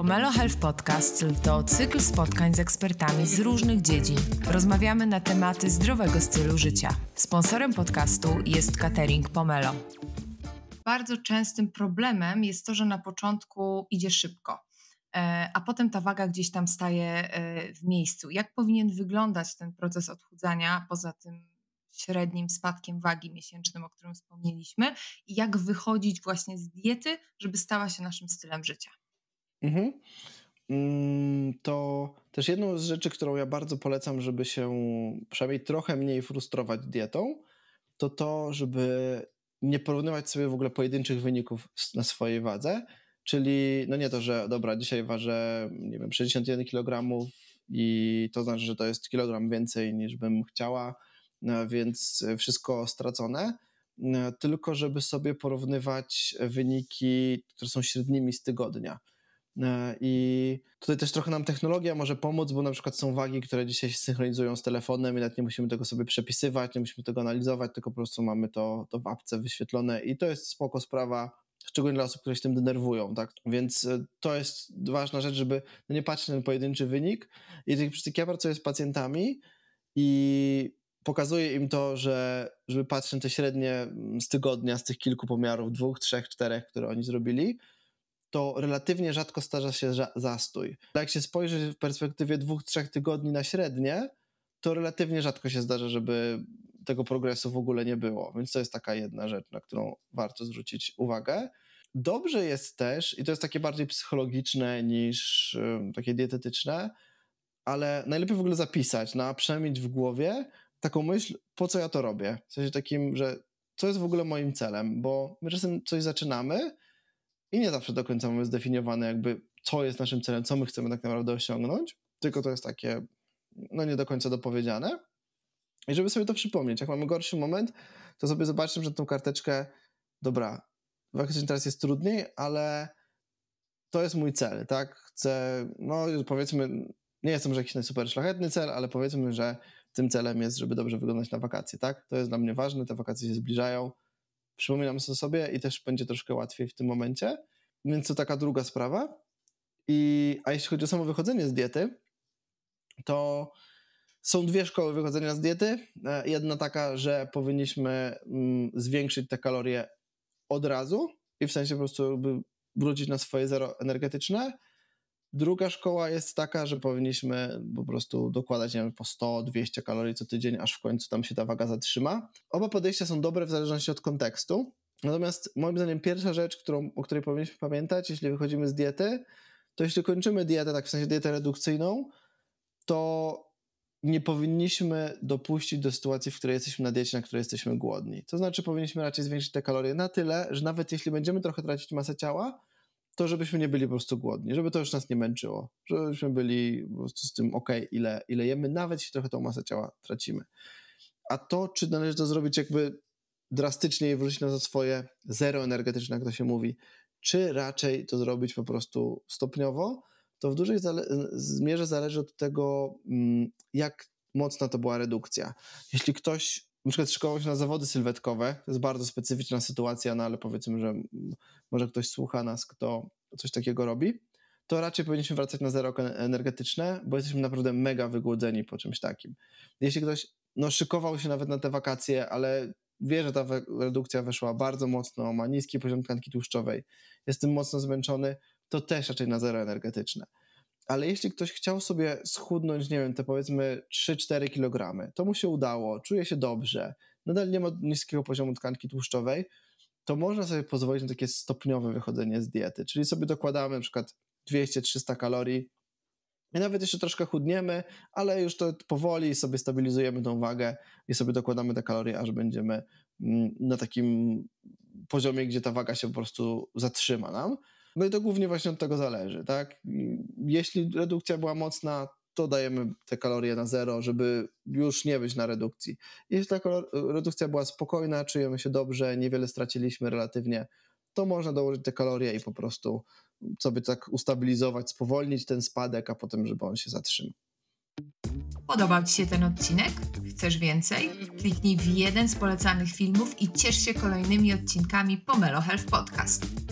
Pomelo Health Podcast to cykl spotkań z ekspertami z różnych dziedzin. Rozmawiamy na tematy zdrowego stylu życia. Sponsorem podcastu jest catering Pomelo. Bardzo częstym problemem jest to, że na początku idzie szybko, e, a potem ta waga gdzieś tam staje e, w miejscu. Jak powinien wyglądać ten proces odchudzania poza tym średnim spadkiem wagi miesięcznym, o którym wspomnieliśmy, i jak wychodzić właśnie z diety, żeby stała się naszym stylem życia. Mhm. Mm, to też jedną z rzeczy, którą ja bardzo polecam, żeby się przynajmniej trochę mniej frustrować dietą, to to, żeby nie porównywać sobie w ogóle pojedynczych wyników na swojej wadze, czyli no nie to, że dobra, dzisiaj ważę, nie wiem, 61 kg i to znaczy, że to jest kilogram więcej niż bym chciała, no więc wszystko stracone, no, tylko żeby sobie porównywać wyniki, które są średnimi z tygodnia. E, I tutaj też trochę nam technologia może pomóc, bo na przykład są wagi, które dzisiaj się synchronizują z telefonem i nawet nie musimy tego sobie przepisywać, nie musimy tego analizować, tylko po prostu mamy to, to w apce wyświetlone i to jest spoko sprawa, szczególnie dla osób, które się tym denerwują, tak? Więc e, to jest ważna rzecz, żeby no nie patrzeć na ten pojedynczy wynik. I tak ja pracuję z pacjentami i pokazuję im to, że żeby patrzeć na te średnie mm, z tygodnia, z tych kilku pomiarów, dwóch, trzech, czterech, które oni zrobili, to relatywnie rzadko starza się zastój. Jak się spojrzy w perspektywie dwóch, trzech tygodni na średnie, to relatywnie rzadko się zdarza, żeby tego progresu w ogóle nie było. Więc to jest taka jedna rzecz, na którą warto zwrócić uwagę. Dobrze jest też, i to jest takie bardziej psychologiczne niż takie dietetyczne, ale najlepiej w ogóle zapisać, na no przynajmniej w głowie taką myśl, po co ja to robię. W sensie takim, że co jest w ogóle moim celem, bo my czasem coś zaczynamy i nie zawsze do końca mamy zdefiniowane jakby, co jest naszym celem, co my chcemy tak naprawdę osiągnąć, tylko to jest takie, no nie do końca dopowiedziane. I żeby sobie to przypomnieć, jak mamy gorszy moment, to sobie zobaczmy, że tą karteczkę, dobra, faktycznie teraz jest trudniej, ale to jest mój cel, tak? Chcę, no powiedzmy, nie jestem że jakiś super szlachetny cel, ale powiedzmy, że tym celem jest, żeby dobrze wyglądać na wakacje, tak? To jest dla mnie ważne, te wakacje się zbliżają, przypominam sobie i też będzie troszkę łatwiej w tym momencie. Więc to taka druga sprawa. I, a jeśli chodzi o samo wychodzenie z diety, to są dwie szkoły wychodzenia z diety. E, jedna taka, że powinniśmy mm, zwiększyć te kalorie od razu i w sensie po prostu by wrócić na swoje zero energetyczne. Druga szkoła jest taka, że powinniśmy po prostu dokładać nie wiem, po 100-200 kalorii co tydzień, aż w końcu tam się ta waga zatrzyma. Oba podejścia są dobre w zależności od kontekstu. Natomiast moim zdaniem pierwsza rzecz, którą, o której powinniśmy pamiętać, jeśli wychodzimy z diety, to jeśli kończymy dietę, tak w sensie dietę redukcyjną, to nie powinniśmy dopuścić do sytuacji, w której jesteśmy na diecie, na której jesteśmy głodni. To znaczy powinniśmy raczej zwiększyć te kalorie na tyle, że nawet jeśli będziemy trochę tracić masę ciała, to żebyśmy nie byli po prostu głodni, żeby to już nas nie męczyło, żebyśmy byli po prostu z tym ok, ile, ile jemy, nawet jeśli trochę tą masę ciała tracimy. A to, czy należy to zrobić jakby drastycznie wrócić na to swoje zero energetyczne, jak to się mówi, czy raczej to zrobić po prostu stopniowo, to w dużej mierze zależy od tego, mm, jak mocna to była redukcja. Jeśli ktoś na przykład szkołał się na zawody sylwetkowe, to jest bardzo specyficzna sytuacja, no ale powiedzmy, że może ktoś słucha nas, kto coś takiego robi, to raczej powinniśmy wracać na zero energetyczne, bo jesteśmy naprawdę mega wygłodzeni po czymś takim. Jeśli ktoś no, szykował się nawet na te wakacje, ale wie, że ta redukcja weszła bardzo mocno, ma niski poziom tkanki tłuszczowej, jest tym mocno zmęczony, to też raczej na zero energetyczne. Ale jeśli ktoś chciał sobie schudnąć, nie wiem, te powiedzmy 3-4 kg, to mu się udało, czuje się dobrze, nadal nie ma niskiego poziomu tkanki tłuszczowej, to można sobie pozwolić na takie stopniowe wychodzenie z diety. Czyli sobie dokładamy na przykład 200-300 kalorii i nawet jeszcze troszkę chudniemy, ale już to powoli sobie stabilizujemy tą wagę i sobie dokładamy te kalorie, aż będziemy mm, na takim poziomie, gdzie ta waga się po prostu zatrzyma nam. No i to głównie właśnie od tego zależy, tak? Jeśli redukcja była mocna, to dajemy te kalorie na zero, żeby już nie być na redukcji. Jeśli ta redukcja była spokojna, czujemy się dobrze, niewiele straciliśmy relatywnie, to można dołożyć te kalorie i po prostu mm, sobie tak ustabilizować, spowolnić ten spadek, a potem, żeby on się zatrzymał. Podobał Ci się ten odcinek? Chcesz więcej? Kliknij w jeden z polecanych filmów i ciesz się kolejnymi odcinkami Pomelo Health Podcast.